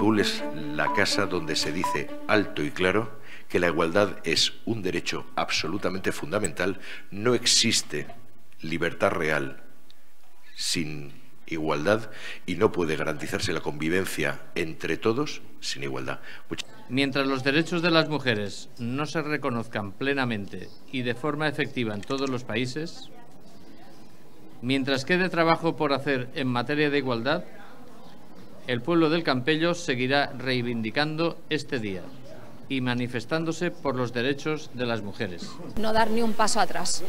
Azul es la casa donde se dice alto y claro que la igualdad es un derecho absolutamente fundamental. No existe libertad real sin igualdad y no puede garantizarse la convivencia entre todos sin igualdad. Mientras los derechos de las mujeres no se reconozcan plenamente y de forma efectiva en todos los países, mientras quede trabajo por hacer en materia de igualdad, el pueblo del Campello seguirá reivindicando este día y manifestándose por los derechos de las mujeres. No dar ni un paso atrás.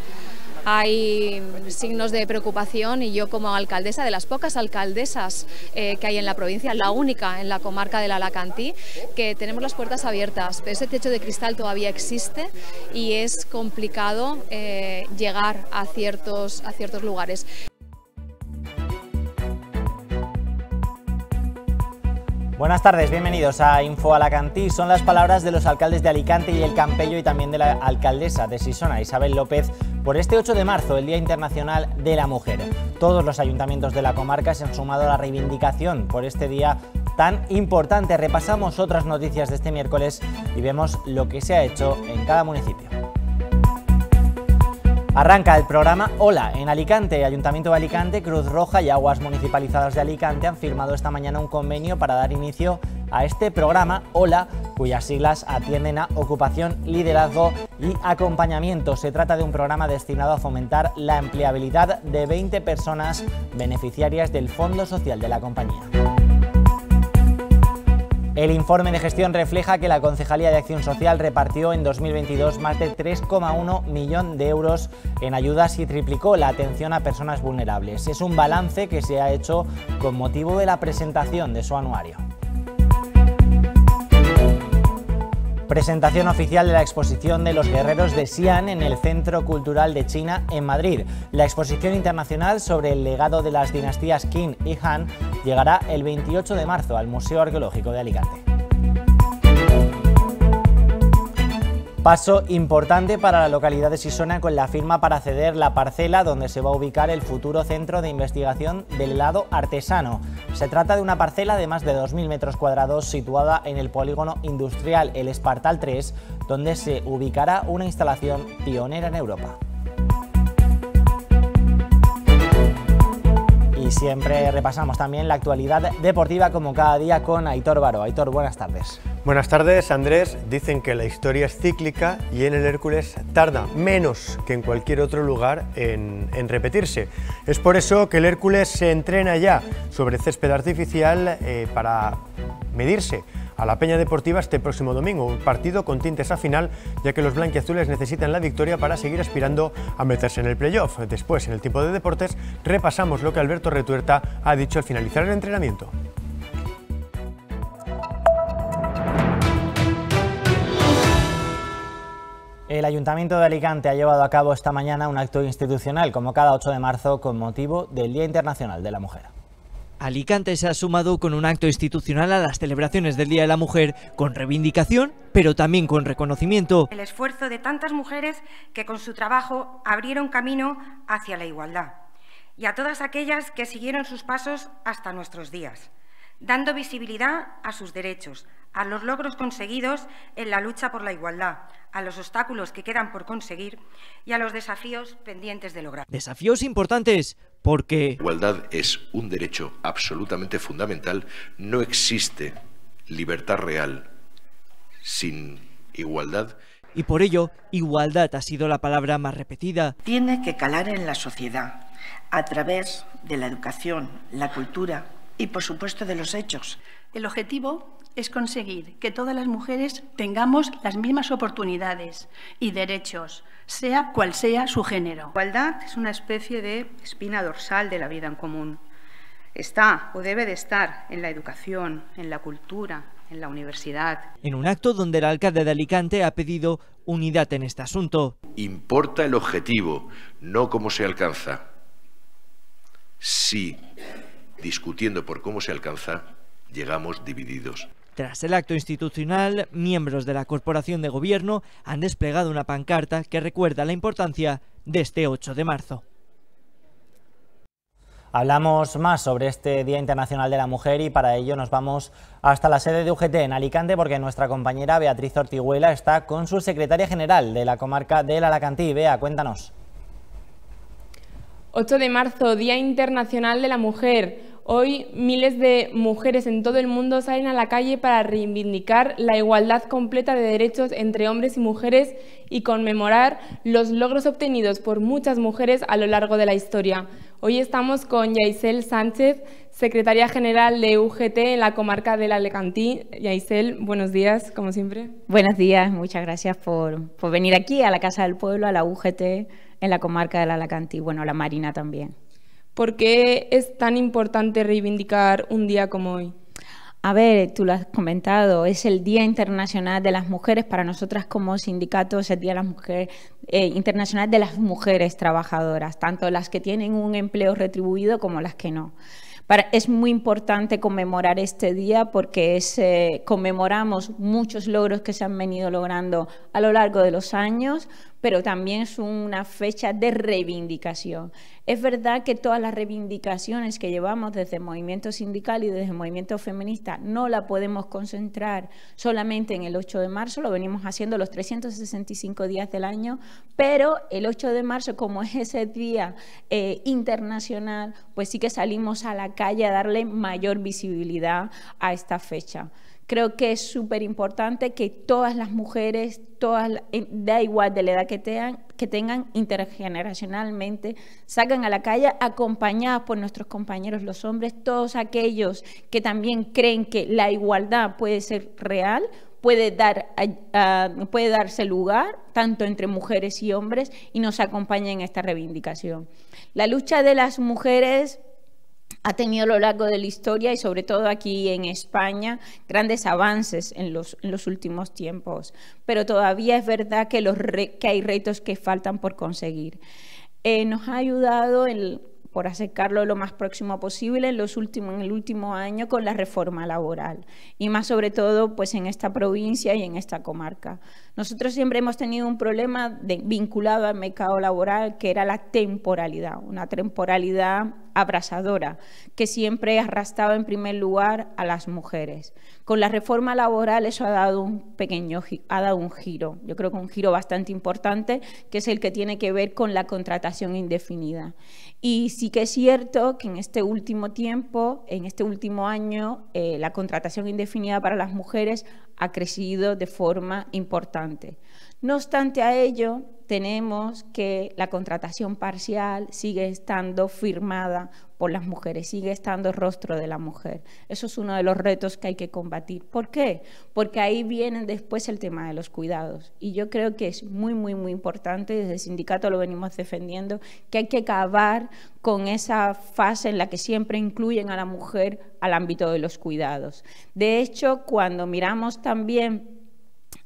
Hay signos de preocupación y yo como alcaldesa, de las pocas alcaldesas eh, que hay en la provincia, la única en la comarca del Alacantí, que tenemos las puertas abiertas, pero ese techo de cristal todavía existe y es complicado eh, llegar a ciertos, a ciertos lugares. Buenas tardes, bienvenidos a Info Alacantí. Son las palabras de los alcaldes de Alicante y El Campello y también de la alcaldesa de Sisona, Isabel López, por este 8 de marzo, el Día Internacional de la Mujer. Todos los ayuntamientos de la comarca se han sumado a la reivindicación por este día tan importante. Repasamos otras noticias de este miércoles y vemos lo que se ha hecho en cada municipio. Arranca el programa Hola en Alicante. Ayuntamiento de Alicante, Cruz Roja y Aguas Municipalizadas de Alicante han firmado esta mañana un convenio para dar inicio a este programa Hola, cuyas siglas atienden a ocupación, liderazgo y acompañamiento. Se trata de un programa destinado a fomentar la empleabilidad de 20 personas beneficiarias del Fondo Social de la compañía. El informe de gestión refleja que la Concejalía de Acción Social repartió en 2022 más de 3,1 millones de euros en ayudas y triplicó la atención a personas vulnerables. Es un balance que se ha hecho con motivo de la presentación de su anuario. Presentación oficial de la exposición de los guerreros de Xi'an en el Centro Cultural de China en Madrid. La exposición internacional sobre el legado de las dinastías Qin y Han llegará el 28 de marzo al Museo Arqueológico de Alicante. Paso importante para la localidad de Sisona con la firma para ceder la parcela donde se va a ubicar el futuro centro de investigación del helado artesano. Se trata de una parcela de más de 2.000 metros cuadrados situada en el polígono industrial El Espartal 3, donde se ubicará una instalación pionera en Europa. Y siempre repasamos también la actualidad deportiva como cada día con Aitor Baro. Aitor, buenas tardes. Buenas tardes, Andrés. Dicen que la historia es cíclica y en el Hércules tarda menos que en cualquier otro lugar en, repetirse. Es por eso que el Hércules se entrena ya sobre césped artificial eh, para medirse a la Peña Deportiva este próximo domingo, un partido con tintes a final, ya que los blanquiazules necesitan la victoria para seguir aspirando a meterse en el playoff. Después, en el tipo de deportes, repasamos lo que Alberto Retuerta ha dicho al finalizar el entrenamiento. El Ayuntamiento de Alicante ha llevado a cabo esta mañana un acto institucional, como cada 8 de marzo, con motivo del Día Internacional de la Mujer. Alicante se ha sumado con un acto institucional a las celebraciones del Día de la Mujer, con reivindicación, pero también con reconocimiento. El esfuerzo de tantas mujeres que con su trabajo abrieron camino hacia la igualdad y a todas aquellas que siguieron sus pasos hasta nuestros días, dando visibilidad a sus derechos, a los logros conseguidos en la lucha por la igualdad, a los obstáculos que quedan por conseguir y a los desafíos pendientes de lograr. Desafíos importantes porque... igualdad es un derecho absolutamente fundamental. No existe libertad real sin igualdad. Y por ello, igualdad ha sido la palabra más repetida. Tiene que calar en la sociedad a través de la educación, la cultura y, por supuesto, de los hechos. El objetivo es conseguir que todas las mujeres tengamos las mismas oportunidades y derechos, sea cual sea su género. La igualdad es una especie de espina dorsal de la vida en común. Está o debe de estar en la educación, en la cultura, en la universidad. En un acto donde el alcalde de Alicante ha pedido unidad en este asunto. Importa el objetivo, no cómo se alcanza. Si, discutiendo por cómo se alcanza, llegamos divididos. Tras el acto institucional, miembros de la Corporación de Gobierno han desplegado una pancarta que recuerda la importancia de este 8 de marzo. Hablamos más sobre este Día Internacional de la Mujer y para ello nos vamos hasta la sede de UGT en Alicante porque nuestra compañera Beatriz Ortiguela está con su secretaria general de la comarca del Alacantí. Bea, cuéntanos. 8 de marzo, Día Internacional de la Mujer. Hoy miles de mujeres en todo el mundo salen a la calle para reivindicar la igualdad completa de derechos entre hombres y mujeres y conmemorar los logros obtenidos por muchas mujeres a lo largo de la historia. Hoy estamos con Yaisel Sánchez, secretaria general de UGT en la comarca del Alecantí. Yaisel, buenos días, como siempre. Buenos días, muchas gracias por, venir aquí a la Casa del Pueblo, a la UGT en la comarca del Alecantí, bueno, a la Marina también. ¿Por qué es tan importante reivindicar un día como hoy? A ver, tú lo has comentado, es el Día Internacional de las Mujeres. Para nosotras como sindicato es el Día eh, Internacional de las Mujeres Trabajadoras, tanto las que tienen un empleo retribuido como las que no. Para, es muy importante conmemorar este día porque es, eh, conmemoramos muchos logros que se han venido logrando a lo largo de los años, pero también es una fecha de reivindicación. Es verdad que todas las reivindicaciones que llevamos desde el movimiento sindical y desde el movimiento feminista no la podemos concentrar solamente en el 8 de marzo, lo venimos haciendo los 365 días del año, pero el 8 de marzo, como es ese día eh, internacional, pues sí que salimos a la calle a darle mayor visibilidad a esta fecha. Creo que es súper importante que todas las mujeres, todas, da igual de la edad que tengan, que tengan intergeneracionalmente, salgan a la calle acompañadas por nuestros compañeros los hombres, todos aquellos que también creen que la igualdad puede ser real, puede, dar, puede darse lugar tanto entre mujeres y hombres y nos acompañen en esta reivindicación. La lucha de las mujeres ha tenido a lo largo de la historia y sobre todo aquí en España grandes avances en los, últimos tiempos, pero todavía es verdad que, hay retos que faltan por conseguir. Eh, nos ha ayudado el, por acercarlo lo más próximo posible en, los últimos, en el último año con la reforma laboral y más sobre todo pues en esta provincia y en esta comarca. Nosotros siempre hemos tenido un problema vinculado al mercado laboral que era la temporalidad, una temporalidad abrasadora que siempre arrastraba en primer lugar a las mujeres. Con la reforma laboral eso ha dado un pequeño ha dado un giro, yo creo que un giro bastante importante que es el que tiene que ver con la contratación indefinida. Y sí que es cierto que en este último tiempo, en este último año, eh, la contratación indefinida para las mujeres ha crecido de forma importante. No obstante a ello, tenemos que la contratación parcial sigue estando firmada por las mujeres, sigue estando el rostro de la mujer. Eso es uno de los retos que hay que combatir. ¿Por qué? Porque ahí viene después el tema de los cuidados. Y yo creo que es muy, muy, muy importante, desde el sindicato lo venimos defendiendo, que hay que acabar con esa fase en la que siempre incluyen a la mujer al ámbito de los cuidados. De hecho, cuando miramos también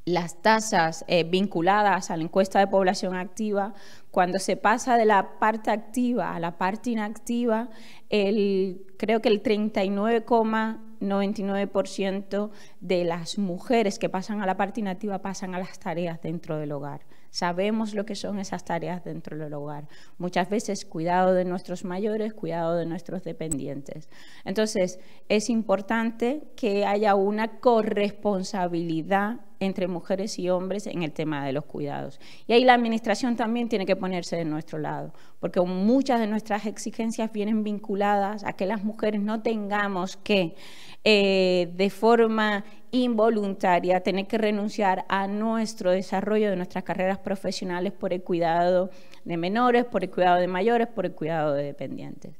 las tasas eh, vinculadas a la encuesta de población activa, cuando se pasa de la parte activa a la parte inactiva, creo que el 39,99% de las mujeres que pasan a la parte inactiva pasan a las tareas dentro del hogar. Sabemos lo que son esas tareas dentro del hogar. Muchas veces cuidado de nuestros mayores, cuidado de nuestros dependientes. Entonces, es importante que haya una corresponsabilidad entre mujeres y hombres en el tema de los cuidados. Y ahí la administración también tiene que ponerse de nuestro lado, porque muchas de nuestras exigencias vienen vinculadas a que las mujeres no tengamos que, eh, de forma involuntaria, tener que renunciar a nuestro desarrollo de nuestras carreras profesionales por el cuidado de menores, por el cuidado de mayores, por el cuidado de dependientes.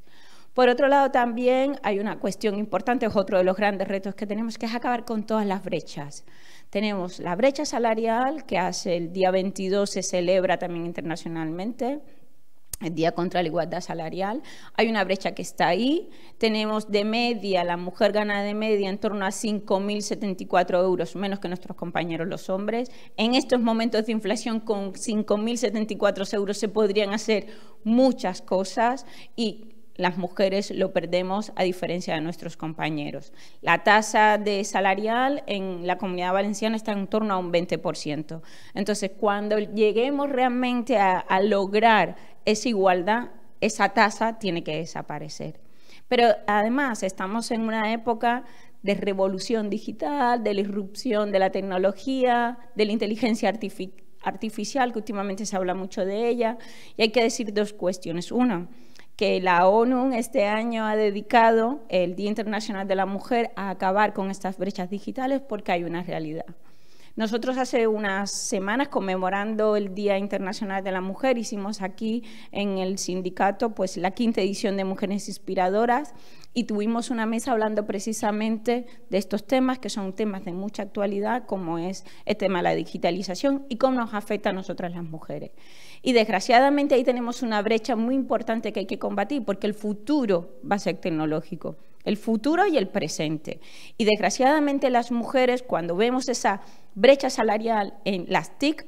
Por otro lado, también hay una cuestión importante, es otro de los grandes retos que tenemos, que es acabar con todas las brechas. Tenemos la brecha salarial, que hace el día 22 se celebra también internacionalmente, el Día contra la Igualdad Salarial. Hay una brecha que está ahí. Tenemos de media, la mujer gana de media en torno a 5.074 euros, menos que nuestros compañeros los hombres. En estos momentos de inflación, con 5.074 euros se podrían hacer muchas cosas y las mujeres lo perdemos a diferencia de nuestros compañeros. La tasa de salarial en la comunidad valenciana está en torno a un 20%. Entonces, cuando lleguemos realmente a, a lograr esa igualdad, esa tasa tiene que desaparecer. Pero además estamos en una época de revolución digital, de la irrupción de la tecnología, de la inteligencia artificial, que últimamente se habla mucho de ella, y hay que decir dos cuestiones. Una, que la ONU este año ha dedicado el Día Internacional de la Mujer a acabar con estas brechas digitales porque hay una realidad. Nosotros hace unas semanas, conmemorando el Día Internacional de la Mujer, hicimos aquí en el sindicato pues, la quinta edición de Mujeres Inspiradoras y tuvimos una mesa hablando precisamente de estos temas, que son temas de mucha actualidad, como es el tema de la digitalización y cómo nos afecta a nosotras las mujeres. Y desgraciadamente ahí tenemos una brecha muy importante que hay que combatir, porque el futuro va a ser tecnológico, el futuro y el presente. Y desgraciadamente las mujeres, cuando vemos esa brecha salarial en las TIC,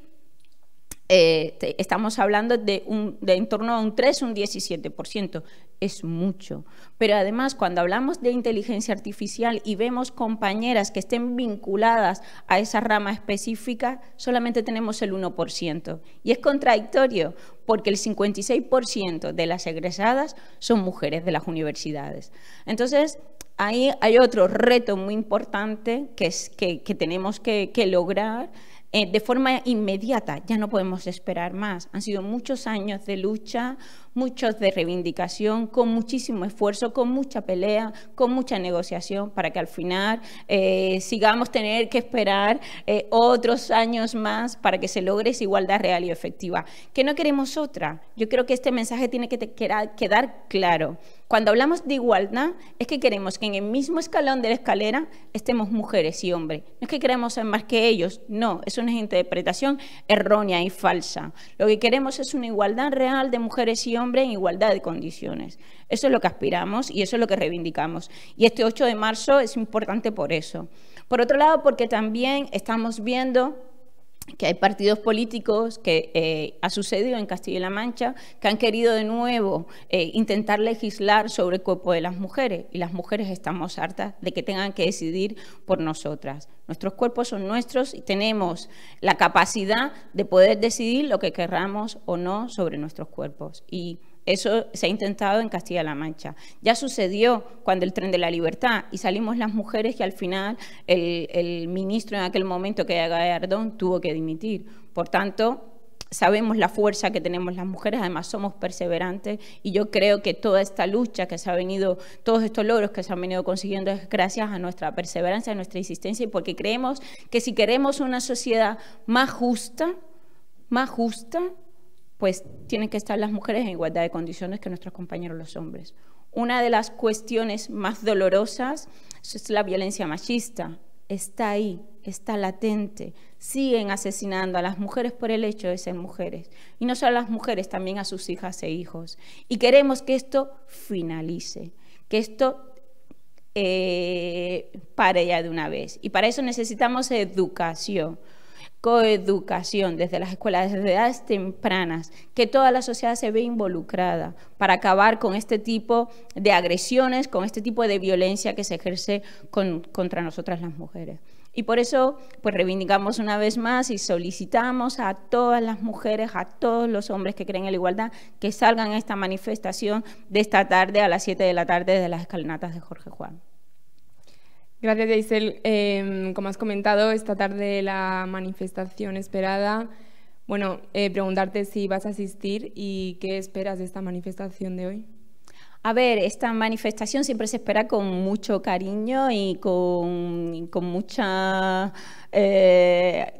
eh, estamos hablando de, un, de en torno a un 3, un 17% es mucho. Pero además, cuando hablamos de inteligencia artificial y vemos compañeras que estén vinculadas a esa rama específica, solamente tenemos el 1%. Y es contradictorio, porque el 56% de las egresadas son mujeres de las universidades. Entonces, ahí hay otro reto muy importante que, que, tenemos que, lograr. Eh, de forma inmediata, ya no podemos esperar más. Han sido muchos años de lucha, muchos de reivindicación, con muchísimo esfuerzo, con mucha pelea, con mucha negociación, para que al final eh, sigamos tener que esperar eh, otros años más para que se logre esa igualdad real y efectiva. Que no queremos otra. Yo creo que este mensaje tiene que quedar claro. Cuando hablamos de igualdad, es que queremos que en el mismo escalón de la escalera estemos mujeres y hombres. No es que queremos ser más que ellos, no, es una interpretación errónea y falsa. Lo que queremos es una igualdad real de mujeres y hombres en igualdad de condiciones. Eso es lo que aspiramos y eso es lo que reivindicamos. Y este 8 de marzo es importante por eso. Por otro lado, porque también estamos viendo que hay partidos políticos que eh, ha sucedido en Castilla-La y Mancha que han querido de nuevo eh, intentar legislar sobre el cuerpo de las mujeres y las mujeres estamos hartas de que tengan que decidir por nosotras. Nuestros cuerpos son nuestros y tenemos la capacidad de poder decidir lo que querramos o no sobre nuestros cuerpos y eso se ha intentado en Castilla-La Mancha. Ya sucedió cuando el tren de la libertad y salimos las mujeres que al final el, ministro en aquel momento, que era Gallardón, tuvo que dimitir. Por tanto, sabemos la fuerza que tenemos las mujeres, además somos perseverantes y yo creo que toda esta lucha que se ha venido, todos estos logros que se han venido consiguiendo es gracias a nuestra perseverancia, a nuestra insistencia y porque creemos que si queremos una sociedad más justa, más justa, pues tienen que estar las mujeres en igualdad de condiciones que nuestros compañeros los hombres. Una de las cuestiones más dolorosas es la violencia machista. Está ahí, está latente. Siguen asesinando a las mujeres por el hecho de ser mujeres. Y no solo a las mujeres, también a sus hijas e hijos. Y queremos que esto finalice, que esto eh, pare ya de una vez. Y para eso necesitamos educación educación desde las escuelas, desde edades tempranas, que toda la sociedad se ve involucrada para acabar con este tipo de agresiones, con este tipo de violencia que se ejerce contra nosotras las mujeres. Y por eso pues reivindicamos una vez más y solicitamos a todas las mujeres, a todos los hombres que creen en la igualdad, que salgan a esta manifestación de esta tarde a las 7 de la tarde de las escalinatas de Jorge Juan. Gracias, Yaisel. Em, como has comentado, esta tarde la manifestación esperada. Bueno, eh, preguntarte si vas a asistir y qué esperas de esta manifestación de hoy. A ver, esta manifestación siempre se espera con mucho cariño y con, mucha eh,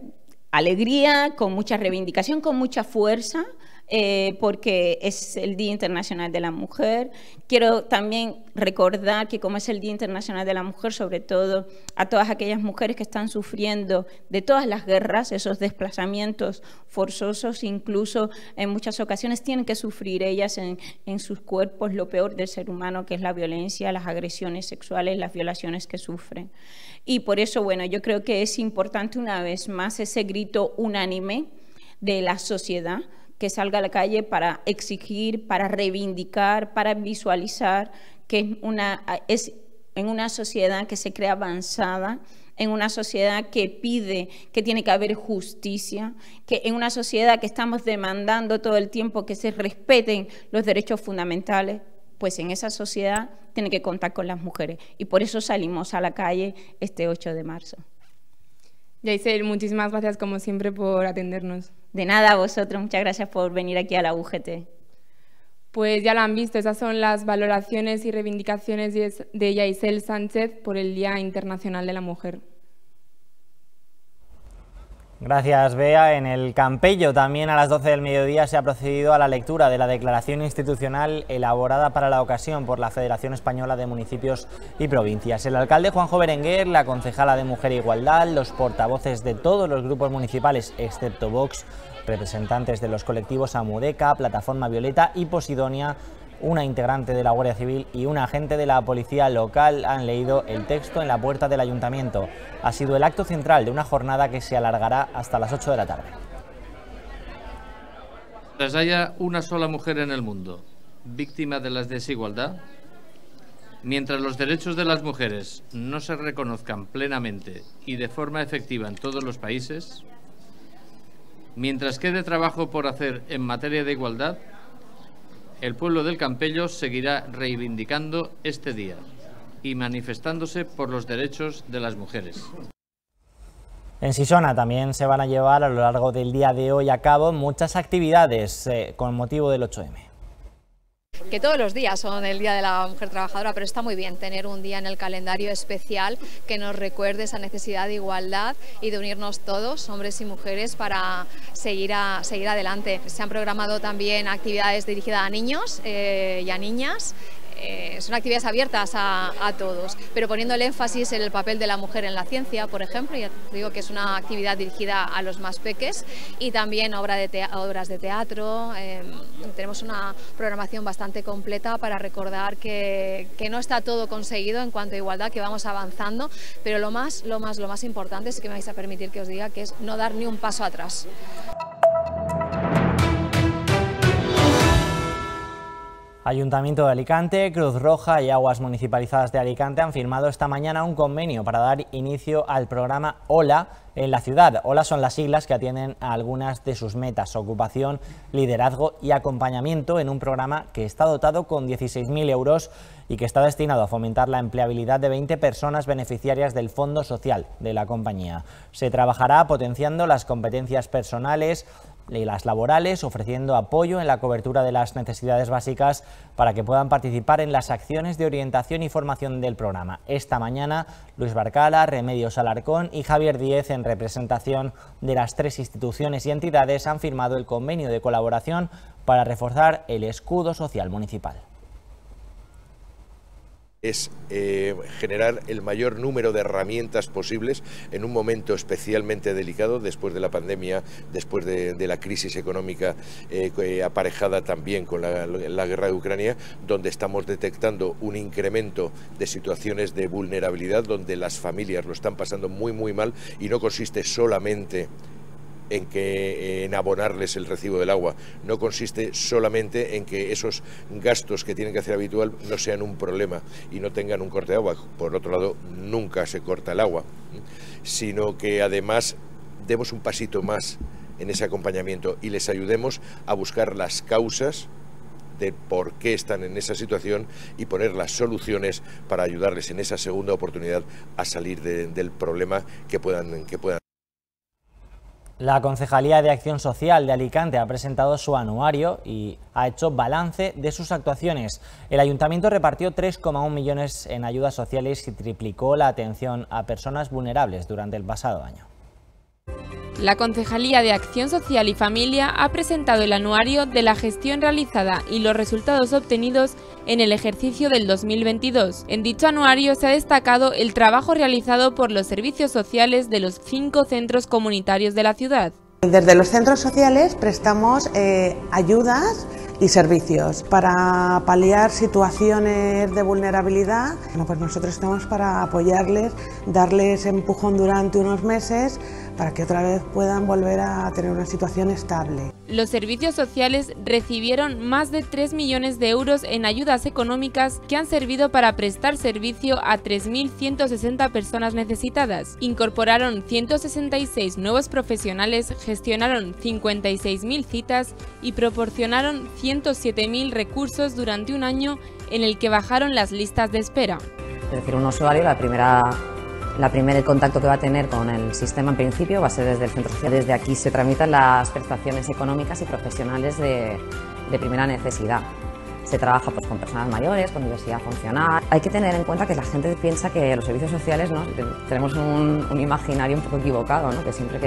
alegría, con mucha reivindicación, con mucha fuerza. Eh, porque es el Día Internacional de la Mujer. Quiero también recordar que como es el Día Internacional de la Mujer, sobre todo a todas aquellas mujeres que están sufriendo de todas las guerras, esos desplazamientos forzosos, incluso en muchas ocasiones tienen que sufrir ellas en sus cuerpos lo peor del ser humano, que es la violencia, las agresiones sexuales, las violaciones que sufren. Y por eso, bueno, yo creo que es importante una vez más ese grito unánime de la sociedad que salga a la calle para exigir, para reivindicar, para visualizar que es una, en una sociedad que se crea avanzada, en una sociedad que pide que tiene que haber justicia, que en una sociedad que estamos demandando todo el tiempo que se respeten los derechos fundamentales, pues en esa sociedad tiene que contar con las mujeres. Y por eso salimos a la calle este 8 de marzo. Yaisel, muchísimas gracias como siempre por atendernos. De nada, a vosotros, muchas gracias por venir aquí a la UGT. Pues ya lo han visto, esas son las valoraciones y reivindicaciones de Yaisel Sánchez por el Día Internacional de la Mujer. Gracias, Bea. En el Campello, también a las 12 del mediodía, se ha procedido a la lectura de la declaración institucional elaborada para la ocasión por la Federación Española de Municipios y Provincias. El alcalde Juanjo Berenguer, la concejala de Mujer e Igualdad, los portavoces de todos los grupos municipales, excepto Vox, representantes de los colectivos Amudeca, Plataforma Violeta y Posidonia una integrante de la Guardia Civil y un agente de la policía local han leído el texto en la puerta del ayuntamiento. Ha sido el acto central de una jornada que se alargará hasta las 8 de la tarde. Mientras haya una sola mujer en el mundo víctima de la desigualdad, mientras los derechos de las mujeres no se reconozcan plenamente y de forma efectiva en todos los países, mientras quede trabajo por hacer en materia de igualdad, el pueblo del Campello seguirá reivindicando este día y manifestándose por los derechos de las mujeres. En Sisona también se van a llevar a lo largo del día de hoy a cabo muchas actividades eh, con motivo del 8M que todos los días son el Día de la Mujer Trabajadora, pero está muy bien tener un día en el calendario especial que nos recuerde esa necesidad de igualdad y de unirnos todos, hombres y mujeres, para seguir, a, seguir adelante. Se han programado también actividades dirigidas a niños eh, y a niñas eh, son actividades abiertas a, todos, pero poniendo el énfasis en el papel de la mujer en la ciencia, por ejemplo, ya digo que es una actividad dirigida a los más peques y también obra de obras de teatro. Em, tenemos una programación bastante completa para recordar que, no está todo conseguido en cuanto a igualdad, que vamos avanzando, pero lo más, lo más, lo más importante es que me vais a permitir que os diga que es no dar ni un paso atrás. Ayuntamiento de Alicante, Cruz Roja y Aguas Municipalizadas de Alicante han firmado esta mañana un convenio para dar inicio al programa OLA en la ciudad. OLA son las siglas que atienden a algunas de sus metas, ocupación, liderazgo y acompañamiento en un programa que está dotado con 16.000 euros y que está destinado a fomentar la empleabilidad de 20 personas beneficiarias del Fondo Social de la compañía. Se trabajará potenciando las competencias personales, y las laborales, ofreciendo apoyo en la cobertura de las necesidades básicas para que puedan participar en las acciones de orientación y formación del programa. Esta mañana, Luis Barcala, Remedios Alarcón y Javier Díez, en representación de las tres instituciones y entidades, han firmado el convenio de colaboración para reforzar el escudo social municipal es eh, generar el mayor número de herramientas posibles en un momento especialmente delicado después de la pandemia, después de, la crisis económica eh, eh, aparejada también con la, guerra de Ucrania, donde estamos detectando un incremento de situaciones de vulnerabilidad, donde las familias lo están pasando muy, muy mal y no consiste solamente en que eh, en abonarles el recibo del agua. No consiste solamente en que esos gastos que tienen que hacer habitual no sean un problema y no tengan un corte de agua. Por otro lado, nunca se corta el agua, sino que además demos un pasito más en ese acompañamiento y les ayudemos a buscar las causas de por qué están en esa situación y poner las soluciones para ayudarles en esa segunda oportunidad a salir del problema que puedan, que puedan. La Concejalía de Acción Social de Alicante ha presentado su anuario y ha hecho balance de sus actuaciones. El ayuntamiento repartió 3,1 millones en ayudas sociales y triplicó la atención a personas vulnerables durante el pasado año. La Concejalía de Acción Social y Familia ha presentado el anuario de la gestión realizada y los resultados obtenidos en el ejercicio del 2022. En dicho anuario se ha destacado el trabajo realizado por los servicios sociales de los cinco centros comunitarios de la ciudad. Desde los centros sociales prestamos eh, ayudas y servicios para paliar situaciones de vulnerabilidad. Pues nosotros estamos para apoyarles, darles empujón durante unos meses para que otra vez puedan volver a tener una situación estable. Los servicios sociales recibieron más de 3 millones de euros en ayudas económicas que han servido para prestar servicio a 3.160 personas necesitadas. Incorporaron 166 nuevos profesionales, gestionaron 56.000 citas y proporcionaron 107.000 recursos durante un año en el que bajaron las listas de espera. Es decir, un usuario, la primera la primera, el contacto que va a tener con el sistema en principio va a ser desde el centro social. Desde aquí se tramitan las prestaciones económicas y profesionales de, primera necesidad. Se trabaja pues, con personas mayores, con diversidad funcional. Hay que tener en cuenta que la gente piensa que los servicios sociales tenemos un, imaginario un poco equivocado, que siempre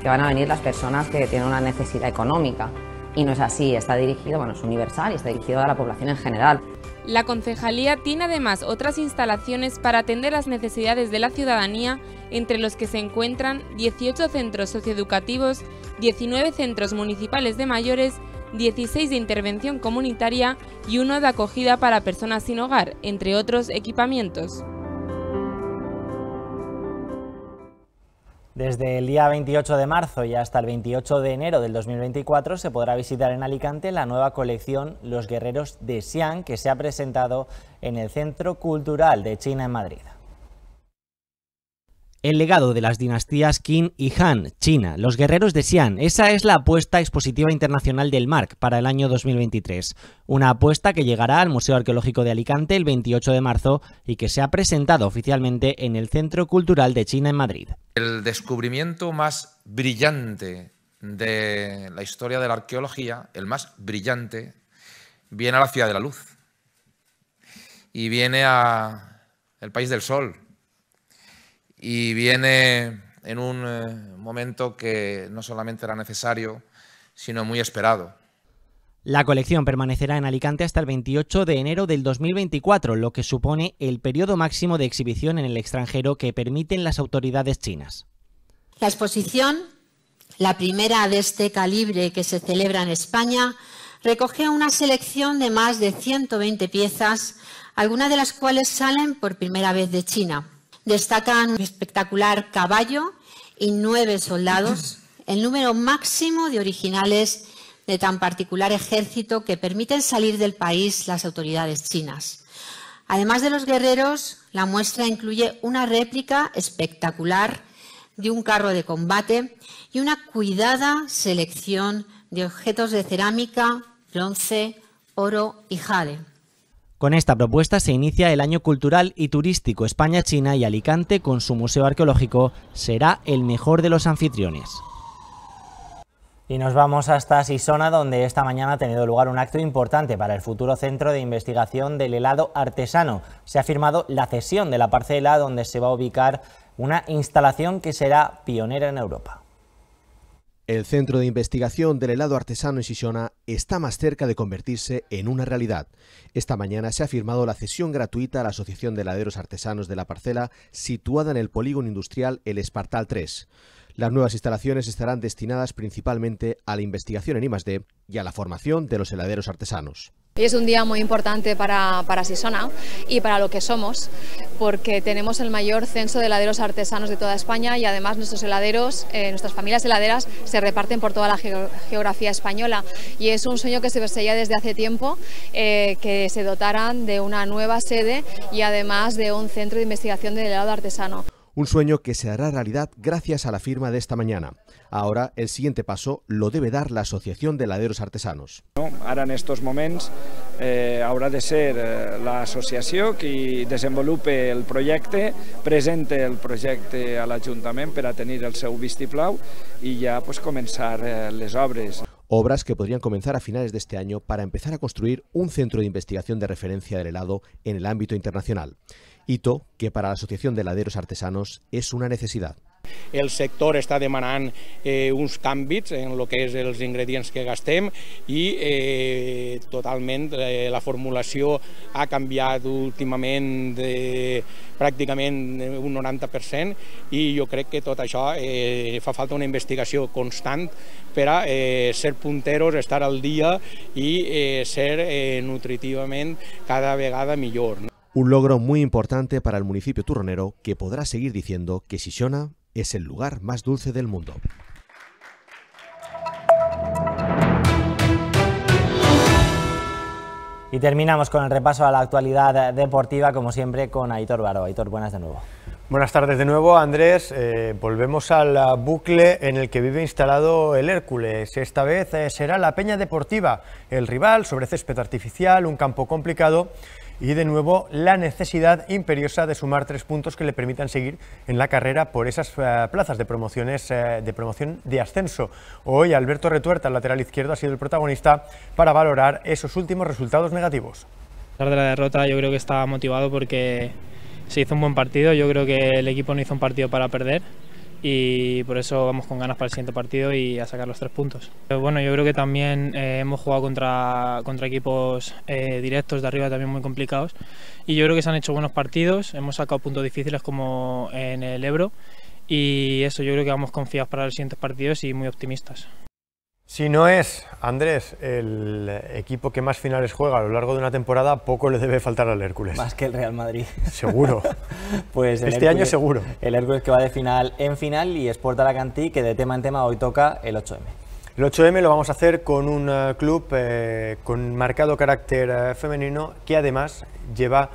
que van a venir las personas que tienen una necesidad económica. Y no es así, está dirigido, bueno, es universal y está dirigido a la población en general. La concejalía tiene además otras instalaciones para atender las necesidades de la ciudadanía, entre los que se encuentran 18 centros socioeducativos, 19 centros municipales de mayores, 16 de intervención comunitaria y uno de acogida para personas sin hogar, entre otros equipamientos. Desde el día 28 de marzo y hasta el 28 de enero del 2024 se podrá visitar en Alicante la nueva colección Los Guerreros de Xi'an que se ha presentado en el Centro Cultural de China en Madrid el legado de las dinastías Qin y Han, China, los guerreros de Xi'an. Esa es la apuesta expositiva internacional del MARC para el año 2023. Una apuesta que llegará al Museo Arqueológico de Alicante el 28 de marzo y que se ha presentado oficialmente en el Centro Cultural de China en Madrid. El descubrimiento más brillante de la historia de la arqueología, el más brillante, viene a la Ciudad de la Luz y viene a el País del Sol y viene en un eh, momento que no solamente era necesario, sino muy esperado. La colección permanecerá en Alicante hasta el 28 de enero del 2024, lo que supone el periodo máximo de exhibición en el extranjero que permiten las autoridades chinas. La exposición, la primera de este calibre que se celebra en España, recoge una selección de más de 120 piezas, algunas de las cuales salen por primera vez de China destacan un espectacular caballo y nueve soldados, el número máximo de originales de tan particular ejército que permiten salir del país las autoridades chinas. Además de los guerreros, la muestra incluye una réplica espectacular de un carro de combate y una cuidada selección de objetos de cerámica, bronce, oro y jade. Con esta propuesta se inicia el año cultural y turístico España-China y Alicante con su museo arqueológico será el mejor de los anfitriones. Y nos vamos hasta Sisona, donde esta mañana ha tenido lugar un acto importante para el futuro centro de investigación del helado artesano. Se ha firmado la cesión de la parcela donde se va a ubicar una instalación que será pionera en Europa. El centro de investigación del helado artesano en Sisona está más cerca de convertirse en una realidad. Esta mañana se ha firmado la cesión gratuita a la Asociación de Heladeros Artesanos de la Parcela, situada en el polígono industrial El Espartal 3. Las nuevas instalaciones estarán destinadas principalmente a la investigación en I+.D. y a la formación de los heladeros artesanos. Hoy es un día muy importante para, para Sisona y para lo que somos, porque tenemos el mayor censo de heladeros artesanos de toda España y además nuestros heladeros, eh, nuestras familias heladeras se reparten por toda la geografía española. Y es un sueño que se perseguía desde hace tiempo, eh, que se dotaran de una nueva sede y además de un centro de investigación del helado artesano. Un sueño que se hará realidad gracias a la firma de esta mañana. Ahora el siguiente paso lo debe dar la Asociación de Laderos Artesanos. No, ara en estos moments eh, habrá de ser eh, la asociación qui desenvolupe el projecte, presente el projecte a l'Ajuntament per a tenir el seu vistiplau i ja pues, començar eh, les obres. obras que podrían comenzar a finales de este año para empezar a construir un centro de investigación de referencia del helado en el ámbito internacional hito que para la Asociación de Laderos Artesanos es una necesidad. El sector està demanant eh, uns canvis en el que és els ingredients que gastem i eh, totalment eh, la formulació ha canviat últimament de, pràcticament eh, un 90% i jo crec que tot això eh, fa falta una investigació constant per a eh, ser punteros, estar al dia i eh, ser eh, nutritivament cada vegada millor. No? Un logro muy importante para el municipio turronero que podrá seguir diciendo que Sisiona es el lugar más dulce del mundo. Y terminamos con el repaso a la actualidad deportiva, como siempre, con Aitor Baro. Aitor, buenas de nuevo. Buenas tardes de nuevo, Andrés. Eh, volvemos al bucle en el que vive instalado el Hércules. Esta vez eh, será la Peña Deportiva, el rival sobre césped artificial, un campo complicado y de nuevo la necesidad imperiosa de sumar tres puntos que le permitan seguir en la carrera por esas eh, plazas de promociones eh, de promoción de ascenso. Hoy Alberto Retuerta, lateral izquierdo, ha sido el protagonista para valorar esos últimos resultados negativos. A de la derrota, yo creo que estaba motivado porque se hizo un buen partido. Yo creo que el equipo no hizo un partido para perder y por eso vamos con ganas para el siguiente partido y a sacar los tres puntos. Pero bueno, yo creo que también eh, hemos jugado contra, contra equipos eh, directos de arriba también muy complicados y yo creo que se han hecho buenos partidos, hemos sacado puntos difíciles como en el Ebro y eso yo creo que vamos confiados para los siguientes partidos y muy optimistas. Si no es, Andrés, el equipo que más finales juega a lo largo de una temporada, poco le debe faltar al Hércules. Más que el Real Madrid. Seguro. pues este año seguro. El Hércules que va de final en final y la Alacantí que de tema en tema hoy toca el 8M. El 8M lo vamos a hacer con un eh, club eh, con marcado carácter eh, femenino que además lleva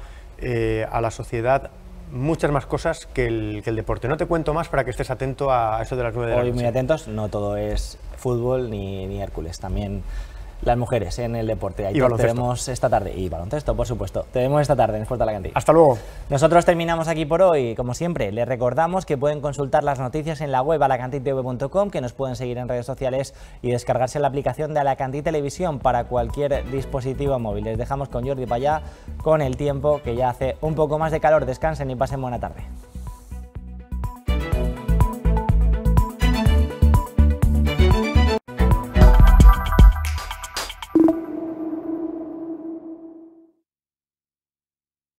a la sociedad muchas más cosas que el, deporte. No te cuento más para que estés atento a eso de las nueve de la Hoy muy atentos, no todo es fútbol ni, ni Hércules, también las mujeres en el deporte. Ahí y baloncesto. Tenemos esta tarde. Y baloncesto, por supuesto. Tenemos esta tarde en la Alacantí. Hasta luego. Nosotros terminamos aquí por hoy. Como siempre, les recordamos que pueden consultar las noticias en la web alacantitv.com, que nos pueden seguir en redes sociales y descargarse la aplicación de Alacantí Televisión para cualquier dispositivo móvil. Les dejamos con Jordi allá con el tiempo que ya hace un poco más de calor. Descansen y pasen buena tarde.